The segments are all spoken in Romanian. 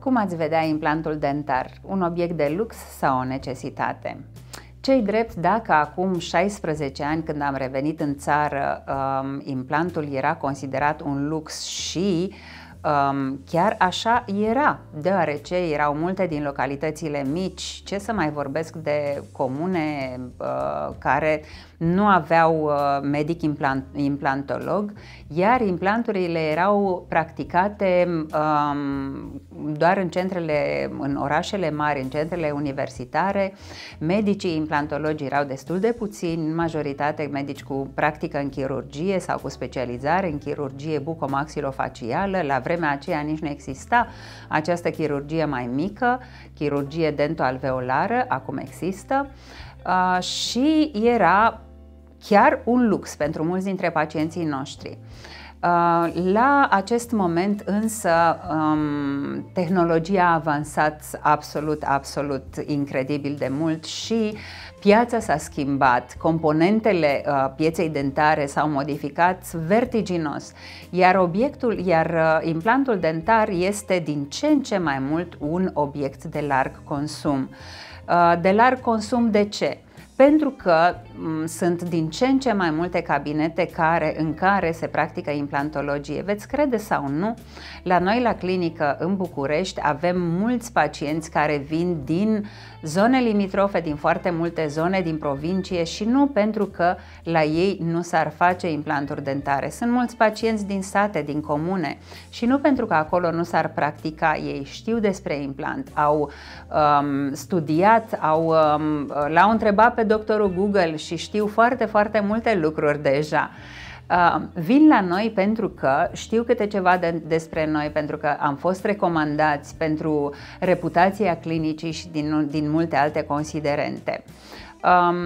Cum ați vedea implantul dentar? Un obiect de lux sau o necesitate? Cei drept, dacă acum 16 ani când am revenit în țară, um, implantul era considerat un lux și Um, chiar așa era, deoarece erau multe din localitățile mici, ce să mai vorbesc de comune uh, care nu aveau uh, medic implant, implantolog, iar implanturile erau practicate um, doar în centrele, în orașele mari, în centrele universitare. Medicii implantologi erau destul de puțini, majoritate medici cu practică în chirurgie sau cu specializare în chirurgie bucomaxilofacială, la vremea aceea nici nu exista această chirurgie mai mică, chirurgie dentoalveolară, acum există și era chiar un lux pentru mulți dintre pacienții noștri. Uh, la acest moment însă um, tehnologia a avansat absolut, absolut incredibil de mult și piața s-a schimbat, componentele uh, pieței dentare s-au modificat vertiginos, iar obiectul, iar uh, implantul dentar este din ce în ce mai mult un obiect de larg consum. De larg consum de ce? pentru că mm, sunt din ce în ce mai multe cabinete care, în care se practică implantologie. Veți crede sau nu, la noi la clinică în București avem mulți pacienți care vin din zone limitrofe, din foarte multe zone din provincie și nu pentru că la ei nu s-ar face implanturi dentare. Sunt mulți pacienți din sate, din comune și nu pentru că acolo nu s-ar practica. Ei știu despre implant, au um, studiat, au um, l-au întrebat pe doctorul Google și știu foarte, foarte multe lucruri deja. Uh, vin la noi pentru că știu câte ceva de, despre noi, pentru că am fost recomandați pentru reputația clinicii și din, din multe alte considerente. Um,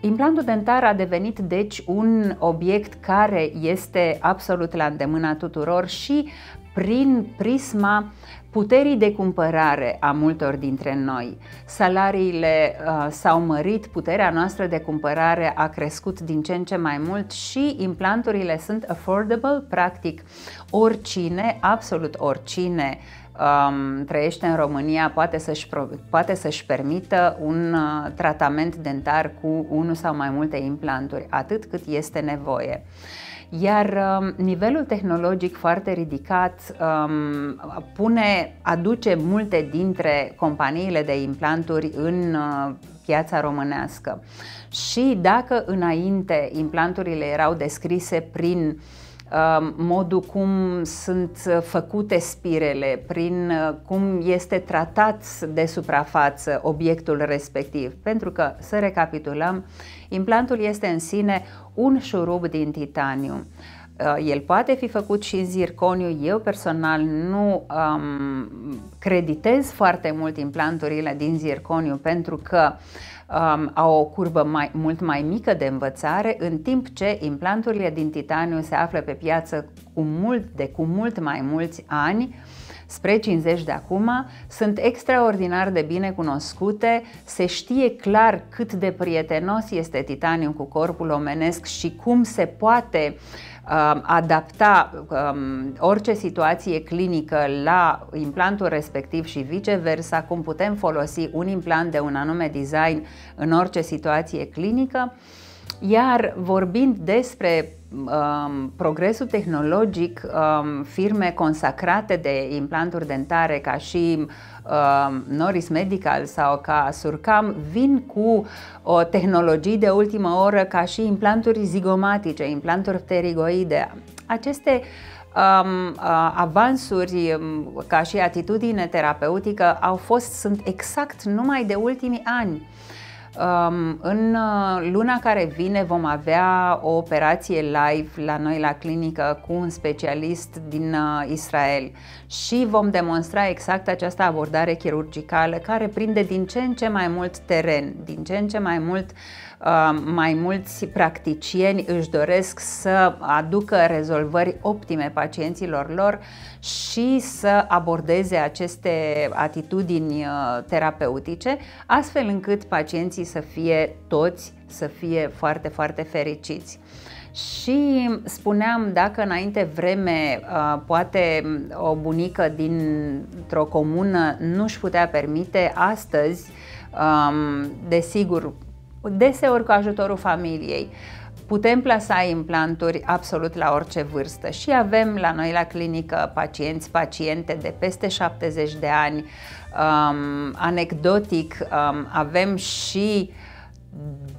implantul dentar a devenit deci un obiect care este absolut la îndemâna tuturor și prin prisma puterii de cumpărare a multor dintre noi. Salariile uh, s-au mărit, puterea noastră de cumpărare a crescut din ce în ce mai mult și implanturile sunt affordable, practic oricine, absolut oricine um, trăiește în România poate să-și, poate să-și permită un uh, tratament dentar cu unul sau mai multe implanturi, atât cât este nevoie. Uh, iar um, nivelul tehnologic foarte ridicat um, pune, aduce multe dintre companiile de implanturi în uh, piața românească. Și dacă înainte implanturile erau descrise prin uh, Um, modul cum sunt făcute spirele, prin uh, cum este tratat de suprafață obiectul respectiv. Pentru că, să recapitulăm, implantul este în sine un șurub din titaniu. Uh, el poate fi făcut și în zirconiu. Eu personal nu um, creditez foarte mult implanturile din zirconiu pentru că uh, um, au o curbă mai, mult mai mică de învățare, în timp ce implanturile din titaniu se află pe piață cu mult, de cu mult mai mulți ani, spre 50 de acum, sunt extraordinar de bine cunoscute, se știe clar cât de prietenos este titaniu cu corpul omenesc și cum se poate uh, Um, adapta um, orice situație clinică la implantul respectiv și viceversa, cum putem folosi un implant de un anume design în orice situație clinică. Iar vorbind despre um, progresul tehnologic, um, firme consacrate de implanturi dentare ca și uh, uh, Norris Medical sau ca Surcam vin cu o tehnologie de ultimă oră ca și implanturi zigomatice, implanturi pterigoide. Aceste um, uh, avansuri um, ca și atitudine terapeutică au fost, sunt exact numai de ultimii ani. Um, în uh, luna care vine vom avea o operație live la noi la clinică cu un specialist din uh, Israel și vom demonstra exact această abordare chirurgicală care prinde din ce în ce mai mult teren, din ce în ce mai mult uh, Uh, mai mulți practicieni își doresc să aducă rezolvări optime pacienților lor și să abordeze aceste atitudini uh, terapeutice, astfel încât pacienții să fie toți, să fie foarte, foarte fericiți. Și spuneam, dacă înainte vreme, uh, poate o bunică dintr-o comună nu-și putea permite, astăzi, um, desigur, deseori cu ajutorul familiei. Putem plasa implanturi absolut la orice vârstă și avem la noi la clinică pacienți, paciente de peste 70 de ani. Um, anecdotic, um, avem și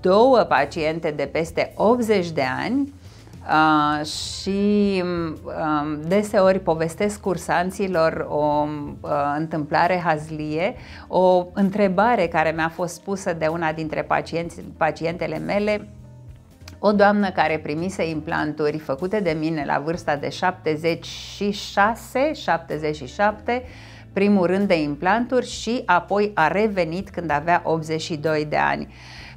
două paciente de peste 80 de ani Uh, și uh, deseori povestesc cursanților o uh, întâmplare hazlie, o întrebare care mi-a fost pusă de una dintre pacienți, pacientele mele, o doamnă care primise implanturi făcute de mine la vârsta de 76, 77, primul rând de implanturi și apoi a revenit când avea 82 de ani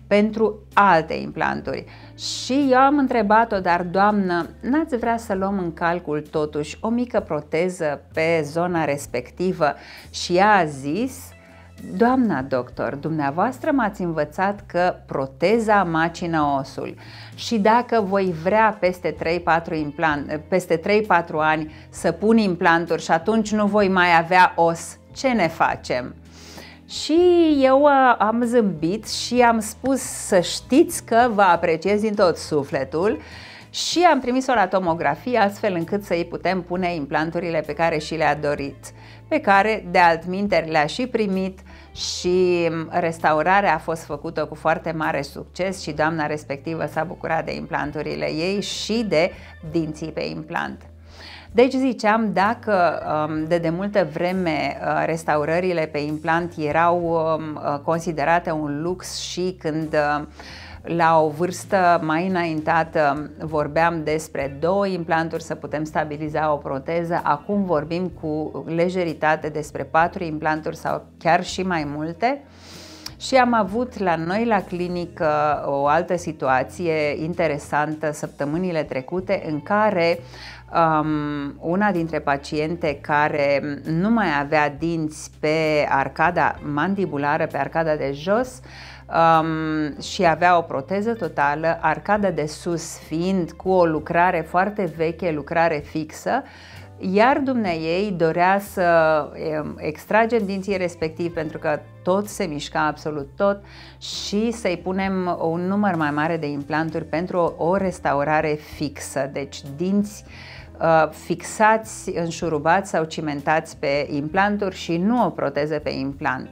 pentru alte implanturi. Uh, și eu am întrebat-o, dar doamnă, n-ați vrea să luăm în calcul totuși o mică proteză pe zona respectivă? Și ea a zis, Doamna doctor, dumneavoastră m-ați învățat că proteza macină osul și dacă voi vrea peste 3-4, implant, peste 3-4 ani să pun implanturi și atunci nu voi mai avea os, ce ne facem? Și eu uh, am zâmbit și am spus să știți că vă apreciez din tot sufletul și am trimis-o la tomografie astfel încât să îi putem pune implanturile pe care și le-a dorit, pe care de altminteri le-a și primit și mm, restaurarea a fost făcută cu foarte mare succes și doamna respectivă s-a bucurat de implanturile ei și de dinții pe implant. Deci ziceam, dacă um, de de multă vreme uh, restaurările pe implant erau um, uh, considerate un lux și când uh, la o vârstă mai înaintată vorbeam despre două implanturi să putem stabiliza o proteză, acum vorbim cu lejeritate despre patru implanturi sau chiar și mai multe. Și am avut la noi la clinică o altă situație interesantă săptămânile trecute în care um, una dintre paciente care nu mai avea dinți pe arcada mandibulară, pe arcada de jos, um, și avea o proteză totală, arcada de sus fiind cu o lucrare foarte veche, lucrare fixă, iar ei dorea să um, extragem dinții respectiv pentru că tot se mișca absolut tot și să-i punem un număr mai mare de implanturi pentru o restaurare fixă, deci dinți uh, Uh, fixați, înșurubați sau cimentați pe implanturi și nu o proteză pe implant,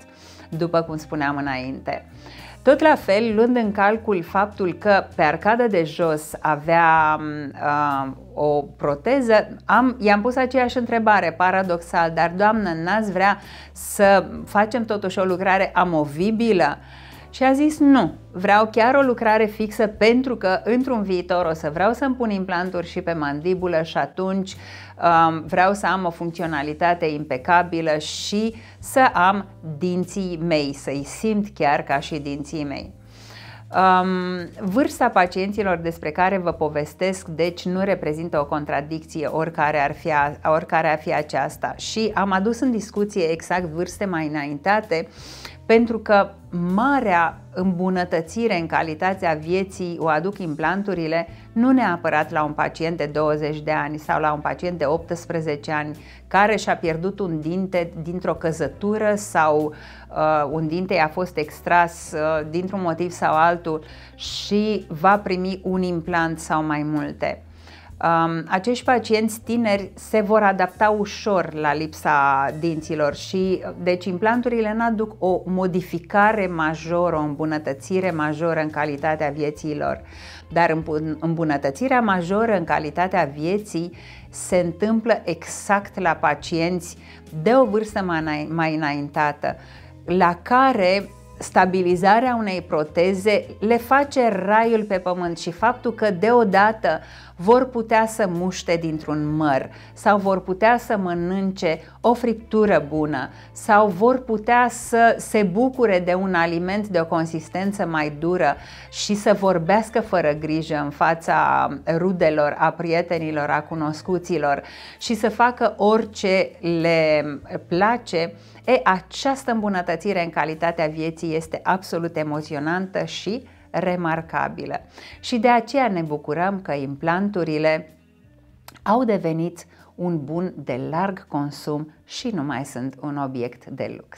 după cum spuneam înainte. Tot la fel, luând în calcul faptul că pe arcadă de jos avea um, uh, o proteză, am, i-am pus aceeași întrebare, paradoxal, dar doamnă, n-ați vrea să facem totuși o lucrare amovibilă? Uh, și a zis nu, vreau chiar o lucrare fixă pentru că într-un viitor o să vreau să-mi pun implanturi și pe mandibulă și atunci um, vreau să am o funcționalitate impecabilă și să am dinții mei, să-i simt chiar ca și dinții mei. Um, vârsta pacienților despre care vă povestesc, deci, nu reprezintă o contradicție, oricare ar, fi, oricare ar fi aceasta. Și am adus în discuție exact vârste mai înaintate uh, pentru că marea îmbunătățire în calitatea vieții o aduc implanturile nu neapărat la un pacient de 20 de ani sau la un pacient de 18 ani care și-a pierdut un dinte dintr-o căzătură sau uh, un dinte a fost extras uh, dintr-un motiv sau altul și va primi un implant sau mai multe. Um, acești pacienți tineri se vor adapta ușor la lipsa dinților și deci implanturile nu aduc o modificare majoră, o îmbunătățire majoră în calitatea vieții lor. dar îmbunătățirea majoră în calitatea vieții se întâmplă exact la pacienți de o vârstă mai înaintată, la care stabilizarea unei proteze le face raiul pe pământ și faptul că deodată vor putea să muște dintr-un măr sau vor putea să mănânce o friptură bună sau vor putea să se bucure de un aliment de o consistență mai dură și să vorbească fără grijă în fața rudelor, a prietenilor, a cunoscuților și să facă orice le place. E, această îmbunătățire în calitatea vieții este absolut emoționantă și remarcabilă. Și de aceea ne bucurăm că implanturile au devenit un bun de larg consum și nu mai sunt un obiect de lux.